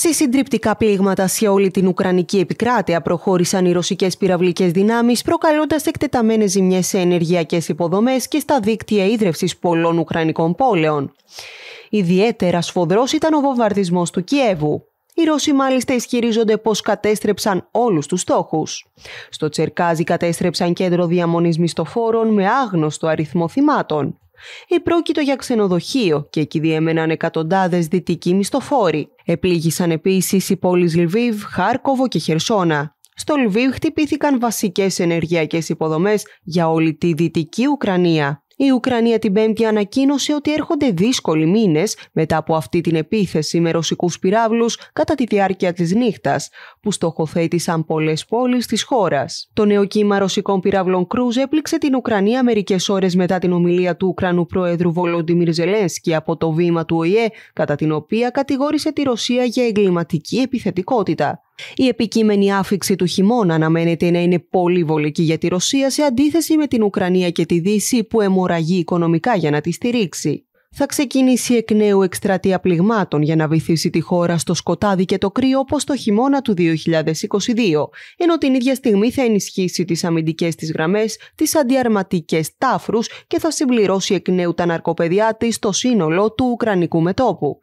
Σε συντριπτικά πλήγματα σε όλη την Ουκρανική επικράτεια προχώρησαν οι ρωσικές πυραυλικές δυνάμεις, προκαλώντας εκτεταμένες ζημιές σε ενεργειακές υποδομές και στα δίκτυα ίδρυυση πολλών Ουκρανικών πόλεων. Ιδιαίτερα σφοδρός ήταν ο βομβαρδισμός του Κιέβου. Οι Ρώσοι μάλιστα ισχυρίζονται πως κατέστρεψαν όλους τους στόχους. Στο Τσερκάζι κατέστρεψαν κέντρο διαμονής μισθοφόρων με άγνωστο αριθμό θυμάτων. Επρόκειτο για ξενοδοχείο και εκεί διέμεναν εκατοντάδες δυτικοί μισθοφόροι. Επλήγησαν επίσης οι πόλεις Λιβύβ, Χάρκοβο και Χερσόνα. Στο Λιβύβ χτυπήθηκαν βασικές ενεργειακές υποδομές για όλη τη δυτική Ουκρανία. Η Ουκρανία την Πέμπτη ανακοίνωσε ότι έρχονται δύσκολοι μήνες μετά από αυτή την επίθεση με ρωσικούς πυράβλους κατά τη διάρκεια της νύχτας, που στοχοθέτησαν πολλές πόλεις της χώρας. Το νέο κύμα ρωσικών πυράβλων Κρούζ έπληξε την Ουκρανία μερικές ώρες μετά την ομιλία του Ουκρανού Προέδρου Βολοντιμίρ Ζελένσκι από το βήμα του ΟΗΕ, κατά την οποία κατηγόρησε τη Ρωσία για εγκληματική επιθετικότητα. Η επικείμενη άφηξη του χειμώνα αναμένεται να είναι πολύ βολική για τη Ρωσία σε αντίθεση με την Ουκρανία και τη Δύση που αιμορραγεί οικονομικά για να τη στηρίξει. Θα ξεκινήσει εκ νέου εκστρατεία πληγμάτων για να βυθίσει τη χώρα στο σκοτάδι και το κρύο όπως το χειμώνα του 2022, ενώ την ίδια στιγμή θα ενισχύσει τις αμυντικές της γραμμές, τις αντιαρματικές τάφρους και θα συμπληρώσει εκ νέου τα ναρκοπαιδιά της στο σύνολο του Ουκρανικού μετόπου.